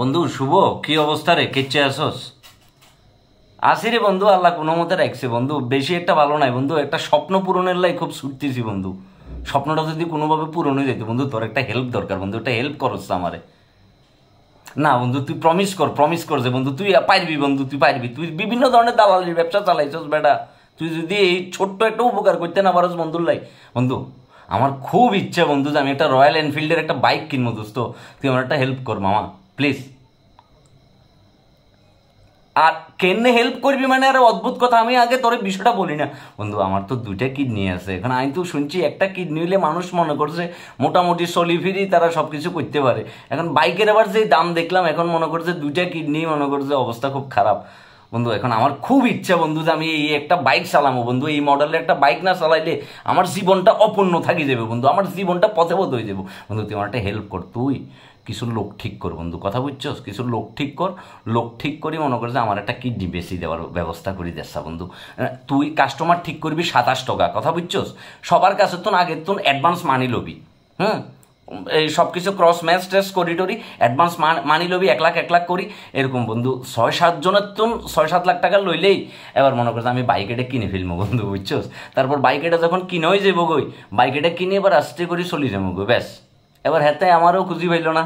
বন্ধু শুভ কি অবস্থা রে কেচে আসস আসি রে বন্ধু আল্লাহ কোনো মতে রাখছে বন্ধু বেশি একটা ভালো নাই বন্ধু একটা স্বপ্ন পূরণের লাই খুব ছুটতেছি বন্ধু স্বপ্নটা যদি কোনোভাবে পূরণ হয়ে যেত বন্ধু তোর একটা হেল্প দরকার বন্ধু একটা হেল্প করস আমারে না বন্ধু তুই প্রমিস কর প্রমিস কর যে বন্ধু তুই পারবি বন্ধু তুই পারবি তুই বিভিন্ন ধরনের দালালির ব্যবসা চালাইছস বেটা তুই যদি এই ছোট্ট একটা উপকার করতে না পারস বন্ধুর লাই বন্ধু আমার খুব ইচ্ছে বন্ধু যে আমি একটা রয়্যাল এনফিল্ডের একটা বাইক কিনবো দোস্ত তুই আমার একটা হেল্প কর মামা প্লিজ আর কেনে হেল্প করবি মানে আরে অদ্ভুত কথা আমি আগে তোর বিষয়টা বলি না বন্ধু আমার তো দুইটা কিডনি আছে এখন আমি তো শুনছি একটা কিডনি হলে মানুষ মনে করছে মোটামুটি সলিফিরি তারা সব কিছু করতে পারে এখন বাইকের আবার যে দাম দেখলাম এখন মনে করছে দুইটা কিডনি মনে করছে অবস্থা খুব খারাপ বন্ধু এখন আমার খুব ইচ্ছা বন্ধু যে আমি এই একটা বাইক চালাবো বন্ধু এই মডেলের একটা বাইক না চালাইলে আমার জীবনটা অপূর্ণ থাকি যাবে বন্ধু আমার জীবনটা পথ হয়ে যাবো বন্ধু তুই আমার একটা হেল্প কর তুই কিছু লোক ঠিক কর বন্ধু কথা বুঝছো কিছু লোক ঠিক কর লোক ঠিক করি মনে করছে আমার একটা কিডনি বেশি দেওয়ার ব্যবস্থা করি দেশা বন্ধু তুই কাস্টমার ঠিক করবি সাতাশ টাকা কথা বুঝছোস সবার কাছে তো আগের তো অ্যাডভান্স মানি লবি হুম এই সব কিছু ক্রস ম্যাচ টেস্ট করি টরি অ্যাডভান্স মানি লবি এক লাখ এক লাখ করি এরকম বন্ধু ছয় সাতজনের তো ছয় সাত লাখ টাকা লইলেই এবার মনে করছে আমি বাইক এটা কিনে ফেলবো বন্ধু বুঝছোস তারপর বাইক এটা যখন কিনেই যাবো গই বাইক এটা কিনে এবার আস্তে করে চলি যাবো গো ব্যাস এবার হেতে আমারও খুশি পাইল না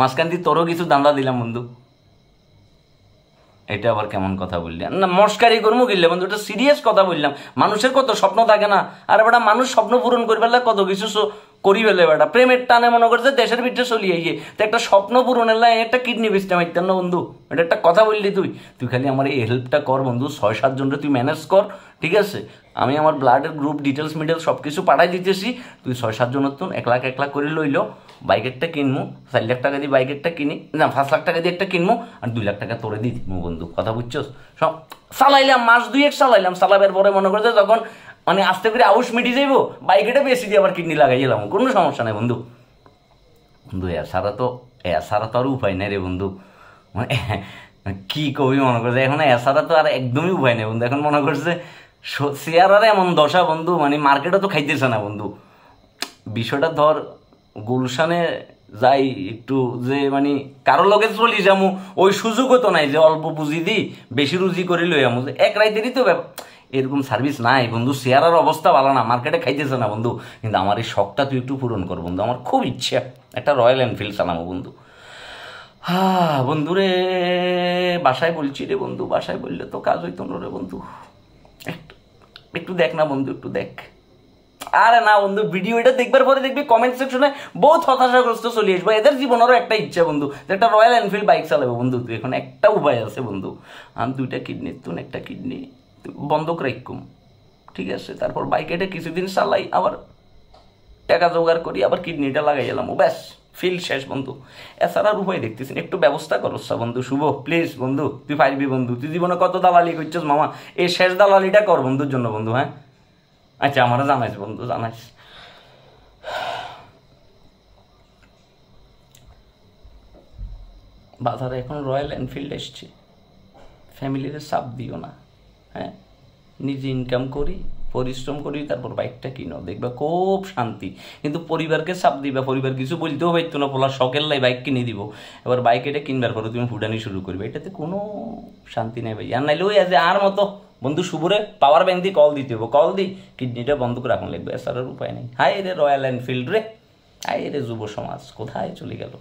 মাঝখান দিয়ে তোরও কিছু দান্দা দিলাম বন্ধু এটা আবার কেমন কথা বললি না মস্কারি করবো গেলে বন্ধু এটা সিরিয়াস কথা বললাম মানুষের কত স্বপ্ন থাকে না আর এবার মানুষ স্বপ্ন পূরণ করবার কত কিছু করি বেলে বেটা প্রেমের টানে মনে করছে দেশের ভিতরে চলিয়ে গিয়ে তো একটা স্বপ্ন পূরণের লাইন একটা কিডনি বেচতে মারতেন না বন্ধু এটা একটা কথা বললি তুই তুই খালি আমার এই হেল্পটা কর বন্ধু ছয় সাতজনটা তুই ম্যানেজ কর ঠিক আছে আমি আমার ব্লাডের গ্রুপ ডিটেলস মিটেলস সব কিছু পাঠাই দিতেছি তুই ছয় সাতজনের তুন এক লাখ এক লাখ করে লইল বাইকেরটা কিনবো চার লাখ টাকা দিয়ে বাইকেরটা কিনি না পাঁচ লাখ টাকা দিয়ে একটা কিনবো আর দুই লাখ টাকা তোরে দিয়ে দিবো বন্ধু কথা বুঝছস সব চালাইলাম মাস দুই এক চালাইলাম চালাবের পরে মনে করছে যখন মানে আস্তে করে আউস মিটি যাইব বাইকেটা বেশি দিয়ে আবার কিডনি লাগাই গেলাম কোনো সমস্যা নাই বন্ধু বন্ধু এ সারা তো এ সারা তো আর উপায় নাই রে বন্ধু মানে কবি মনে করছে এখন এ সারা তো আর একদমই উপায় নেই বন্ধু এখন মনে করছে শেয়ার আর এমন দশা বন্ধু মানে মার্কেটও তো খাইতেছে না বন্ধু বিষয়টা ধর গুলশানে যাই একটু যে মানে কারো লগে চলি যামু ওই সুযোগও তো নাই যে অল্প পুঁজি দিই বেশি রুজি করি লই আমু এক রাইতেরই তো এরকম সার্ভিস নাই বন্ধু শেয়ারের অবস্থা ভালো না মার্কেটে খাইতেছে না বন্ধু কিন্তু আমার এই শখটা তুই একটু পূরণ কর বন্ধু আমার খুব ইচ্ছা একটা রয়্যাল এনফিল্ড চালাবো বন্ধু হা বন্ধু রে বাসায় বলছি রে বন্ধু বাসায় বললে তো কাজ হইতো না রে বন্ধু একটু একটু দেখ না বন্ধু একটু দেখ আরে না বন্ধু ভিডিওটা দেখবার পরে দেখবি কমেন্ট সেকশনে বহুত হতাশাগ্রস্ত চলে আসবো এদের জীবনেরও একটা ইচ্ছা বন্ধু একটা রয়্যাল এনফিল্ড বাইক চালাবে বন্ধু তুই এখন একটা উপায় আছে বন্ধু আমি দুইটা কিডনি তুন একটা কিডনি বন্ধক রাখুম ঠিক আছে তারপর বাইক এটা কিছুদিন চালাই আবার টাকা জোগাড় করি আবার কিডনিটা লাগাই এলাম ব্যাস ফিল শেষ বন্ধু এছাড়া উপায় দেখতেছি একটু ব্যবস্থা করো বন্ধু শুভ প্লিজ বন্ধু তুই পারবি বন্ধু তুই জীবনে কত দালালি করছিস মামা এই শেষ দালালিটা কর বন্ধুর জন্য বন্ধু হ্যাঁ আচ্ছা আমারও জানাইস বন্ধু জানাইস বাজারে এখন রয়্যাল এনফিল্ড এসছে ফ্যামিলিতে চাপ দিও না হ্যাঁ নিজে ইনকাম করি পরিশ্রম করি তারপর বাইকটা কিনো দেখবা খুব শান্তি কিন্তু পরিবারকে চাপ দিবা পরিবার কিছু বলতেও পারতো না পোলা শখের লাই বাইক কিনে দিব এবার বাইক এটা কিনবার পরে তুমি ফুটানি শুরু করবে এটাতে কোনো শান্তি নেই ভাই আর নাইলে ওই আজ আর মতো বন্ধু শুভরে পাওয়ার ব্যাংক দিয়ে কল দিতে হবে কল দি কিডনিটা বন্ধ করে রাখুন লাগবে এছাড়ার উপায় নেই হাই রে রয়্যাল এনফিল্ড রে হাই রে যুব সমাজ কোথায় চলে গেল